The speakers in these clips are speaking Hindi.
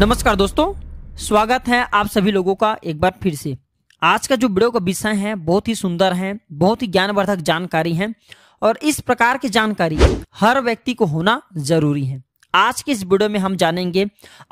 नमस्कार दोस्तों स्वागत है आप सभी लोगों का एक बार फिर से आज का जो वीडियो का विषय है बहुत ही सुंदर है बहुत ही ज्ञानवर्धक जानकारी है और इस प्रकार की जानकारी हर व्यक्ति को होना जरूरी है आज के इस वीडियो में हम जानेंगे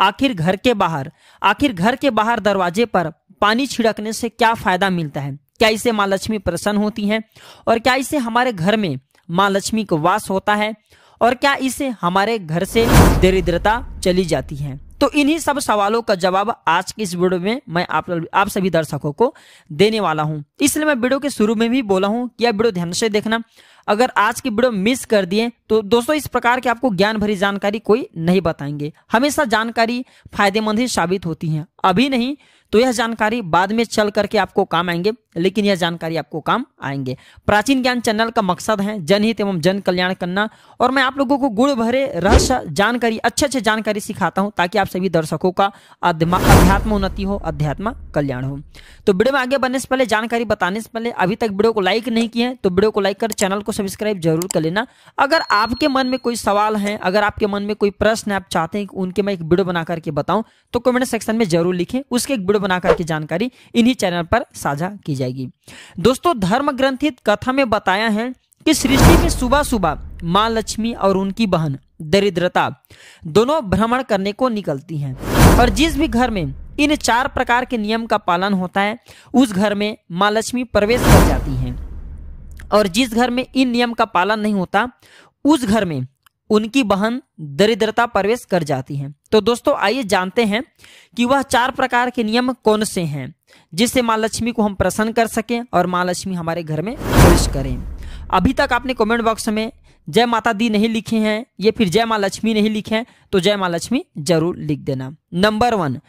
आखिर घर के बाहर आखिर घर के बाहर दरवाजे पर पानी छिड़कने से क्या फायदा मिलता है क्या इसे माँ लक्ष्मी प्रसन्न होती है और क्या इसे हमारे घर में माँ लक्ष्मी को वास होता है और क्या इसे हमारे घर से दरिद्रता चली जाती है तो इन्हीं सब सवालों का जवाब आज के इस वीडियो में मैं आप आप सभी दर्शकों को देने वाला हूं इसलिए मैं वीडियो के शुरू में भी बोला हूं कि आप वीडियो ध्यान से देखना अगर आज की वीडियो मिस कर दिए तो दोस्तों इस प्रकार के आपको ज्ञान भरी जानकारी कोई नहीं बताएंगे हमेशा जानकारी फायदेमंद ही साबित होती है अभी नहीं तो यह जानकारी बाद में चल करके आपको काम आएंगे लेकिन यह जानकारी आपको काम आएंगे प्राचीन ज्ञान चैनल का मकसद है जनहित एवं जन कल्याण करना और मैं आप लोगों को गुड़ भरे रहस्य जानकारी अच्छे अच्छे जानकारी सिखाता हूं ताकि आप सभी दर्शकों का अध्यात्म उन्नति हो अध्यात्म कल्याण हो तो वीडियो में आगे बढ़ने से पहले जानकारी बताने से पहले अभी तक वीडियो को लाइक नहीं किए तो वीडियो को लाइक कर चैनल को सब्सक्राइब जरूर कर लेना अगर आपके मन में कोई सवाल है अगर आपके मन में कोई प्रश्न आप चाहते हैं उनके मैं एक वीडियो बना करके बताऊं तो कमेंट सेक्शन में जरूर लिखे उसके एक वीडियो बना करके जानकारी इन्हीं चैनल पर साझा की जाएगी दोस्तों धर्म ग्रंथित कथा में बताया है कि सृष्टि में सुबह सुबह माँ लक्ष्मी और उनकी बहन दरिद्रता दोनों भ्रमण करने को निकलती हैं और जिस भी घर में इन चार प्रकार के नियम का पालन होता है उस घर में माँ लक्ष्मी प्रवेश कर जाती हैं और जिस घर में इन नियम का पालन नहीं होता उस घर में उनकी बहन दरिद्रता प्रवेश कर जाती है तो दोस्तों आइए जानते हैं कि वह चार प्रकार के नियम कौन से हैं जिससे माँ लक्ष्मी को हम प्रसन्न कर सकें और माँ लक्ष्मी हमारे घर में प्रवेश करें अभी तक आपने कमेंट बॉक्स में जय माता दी नहीं लिखे हैं या फिर जय माँ लक्ष्मी नहीं लिखे हैं तो जय माँ लक्ष्मी जरूर लिख देना नंबर वन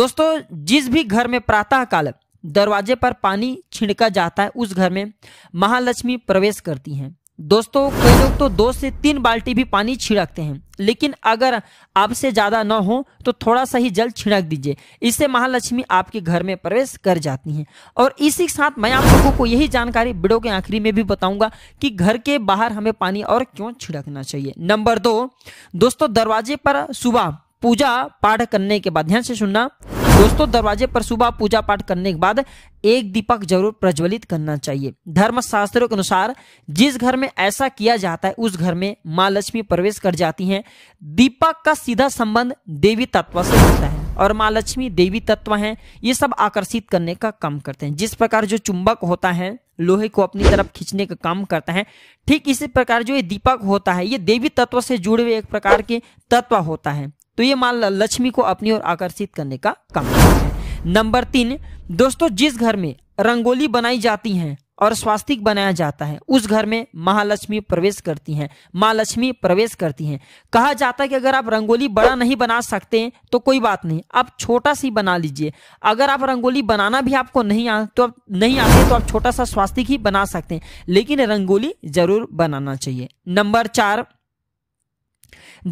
दोस्तों जिस भी घर में प्रातः काल दरवाजे पर पानी छिड़का जाता है उस घर में महालक्ष्मी प्रवेश करती हैं दोस्तों कई लोग तो दो से तीन बाल्टी भी पानी छिड़कते हैं लेकिन अगर आपसे ज़्यादा न हो तो थोड़ा सा ही जल छिड़क दीजिए इससे महालक्ष्मी आपके घर में प्रवेश कर जाती हैं और इसी के साथ मैं आप लोगों को यही जानकारी वीडियो के आखिरी में भी बताऊंगा कि घर के बाहर हमें पानी और क्यों छिड़कना चाहिए नंबर दो दोस्तों दरवाजे पर सुबह पूजा पाठ करने के बाद ध्यान से सुनना दोस्तों दरवाजे पर सुबह पूजा पाठ करने के बाद एक दीपक जरूर प्रज्वलित करना चाहिए धर्म शास्त्रों के अनुसार जिस घर में ऐसा किया जाता है उस घर में माँ लक्ष्मी प्रवेश कर जाती हैं दीपक का सीधा संबंध देवी तत्व से होता है और माँ लक्ष्मी देवी तत्व हैं ये सब आकर्षित करने का काम करते हैं जिस प्रकार जो चुंबक होता है लोहे को अपनी तरफ खींचने का काम करता है ठीक इसी प्रकार जो ये दीपक होता है ये देवी तत्व से जुड़े हुए एक प्रकार के तत्व होता है तो ये मां लक्ष्मी को अपनी ओर आकर्षित करने का काम है नंबर तीन दोस्तों जिस घर में रंगोली बनाई जाती है और स्वास्तिक बनाया जाता है उस घर में महालक्ष्मी प्रवेश करती हैं माँ लक्ष्मी प्रवेश करती हैं कहा जाता है कि अगर आप रंगोली बड़ा नहीं बना सकते हैं तो कोई बात नहीं आप छोटा सी बना लीजिए अगर आप रंगोली बनाना भी आपको नहीं आ तो आप नहीं आते तो आप छोटा सा स्वास्तिक ही बना सकते हैं लेकिन रंगोली जरूर बनाना चाहिए नंबर चार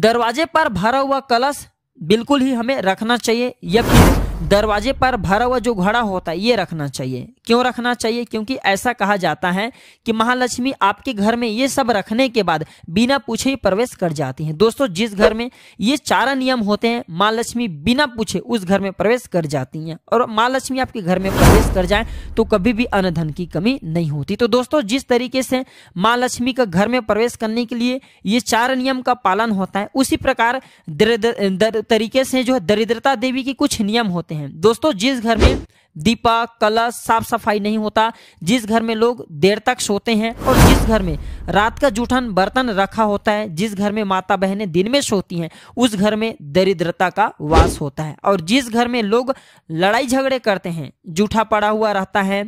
दरवाजे पर भरा हुआ कलश बिल्कुल ही हमें रखना चाहिए या फिर दरवाजे पर भरा हुआ जो घड़ा होता है ये रखना चाहिए क्यों रखना चाहिए क्योंकि ऐसा कहा जाता है कि महालक्ष्मी आपके घर में ये सब रखने के बाद बिना पूछे ही प्रवेश कर जाती हैं दोस्तों जिस घर में ये चारा नियम होते हैं माँ लक्ष्मी बिना पूछे उस घर में प्रवेश कर जाती हैं और माँ लक्ष्मी आपके घर में प्रवेश कर जाए तो कभी भी अन्न धन की कमी नहीं होती तो दोस्तों जिस तरीके से माँ लक्ष्मी का घर में प्रवेश करने के लिए ये चार नियम का पालन होता है उसी प्रकार तरीके से जो है दरिद्रता देवी के कुछ नियम होते होते हैं दोस्तों जिस घर में दीपा कलश साफ सफाई नहीं होता जिस घर में लोग देर तक सोते हैं और जिस घर में रात का जूठन बर्तन रखा होता है जिस घर में माता बहनें दिन में सोती हैं उस घर में दरिद्रता का वास होता है और जिस घर में लोग लड़ाई झगड़े करते हैं जूठा पड़ा हुआ रहता है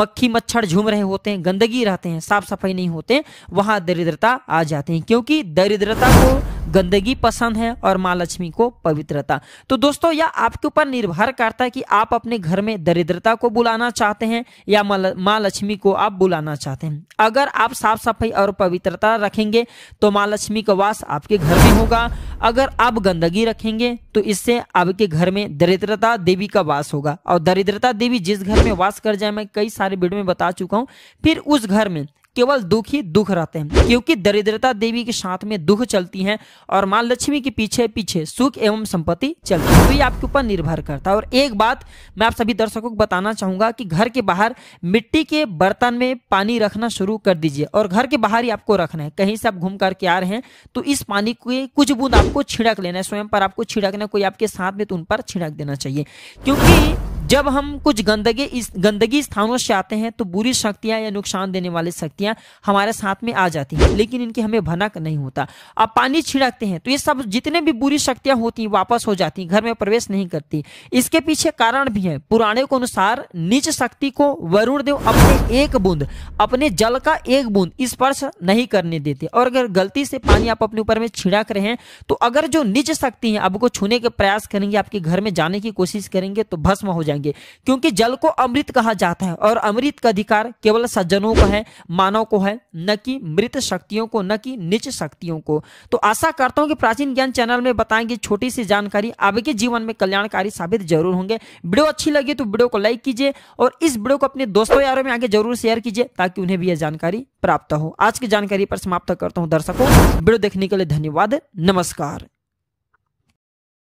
मक्खी मच्छर झूम रहे होते हैं गंदगी रहते हैं साफ सफाई नहीं होते वहां दरिद्रता आ जाते हैं क्योंकि दरिद्रता को तो गंदगी पसंद है और माँ लक्ष्मी को पवित्रता तो दोस्तों यह आपके ऊपर निर्भर करता है कि आप अपने घर में दरिद्रता को बुलाना चाहते हैं या माँ लक्ष्मी को आप बुलाना चाहते हैं अगर आप साफ सफाई और पवित्रता रखेंगे तो माँ लक्ष्मी का वास आपके घर में होगा अगर आप गंदगी रखेंगे तो इससे आपके घर में दरिद्रता देवी का वास होगा और दरिद्रता देवी जिस घर में वास कर जाए मैं कई सारे वीडियो में बता चुका हूँ फिर उस घर में केवल दुख ही दुख रहते हैं क्योंकि दरिद्रता देवी के साथ में दुख चलती है और माँ लक्ष्मी के पीछे पीछे सुख एवं संपत्ति चलती है तो ये आपके ऊपर निर्भर करता है और एक बात मैं आप सभी दर्शकों को बताना चाहूंगा कि घर के बाहर मिट्टी के बर्तन में पानी रखना शुरू कर दीजिए और घर के बाहर ही आपको रखना है कहीं से आप घूम करके आ रहे हैं तो इस पानी को कुछ बूंद आपको छिड़क लेना है स्वयं पर आपको छिड़कना कोई आपके साथ में तो उन पर छिड़क देना चाहिए क्योंकि जब हम कुछ गंदगी इस गंदगी स्थानों से आते हैं तो बुरी शक्तियां या नुकसान देने वाली शक्तियां हमारे साथ में आ जाती हैं लेकिन इनकी हमें भनक नहीं होता अब पानी छिड़कते हैं तो ये सब जितने भी बुरी शक्तियां होती हैं वापस हो जाती हैं घर में प्रवेश नहीं करती इसके पीछे कारण भी है पुराने के अनुसार नीच शक्ति को वरुण देव अपने एक बूंद अपने जल का एक बूंद स्पर्श नहीं करने देते और अगर गलती से पानी आप अपने ऊपर में छिड़क रहे हैं तो अगर जो नीच शक्ति है आपको छूने के प्रयास करेंगे आपके घर में जाने की कोशिश करेंगे तो भस्म हो जाएंगे जाएंगे क्योंकि जल को अमृत कहा जाता है और अमृत का अधिकार केवल सज्जनों को है मानव को है न कि मृत शक्तियों को न कि निच शक्तियों को तो आशा करता हूं कि प्राचीन ज्ञान चैनल में बताएंगे छोटी सी जानकारी आपके जीवन में कल्याणकारी साबित जरूर होंगे वीडियो अच्छी लगी तो वीडियो को लाइक कीजिए और इस वीडियो को अपने दोस्तों यारों में आगे जरूर शेयर कीजिए ताकि उन्हें भी यह जानकारी प्राप्त हो आज की जानकारी पर समाप्त करता हूँ दर्शकों वीडियो देखने के लिए धन्यवाद नमस्कार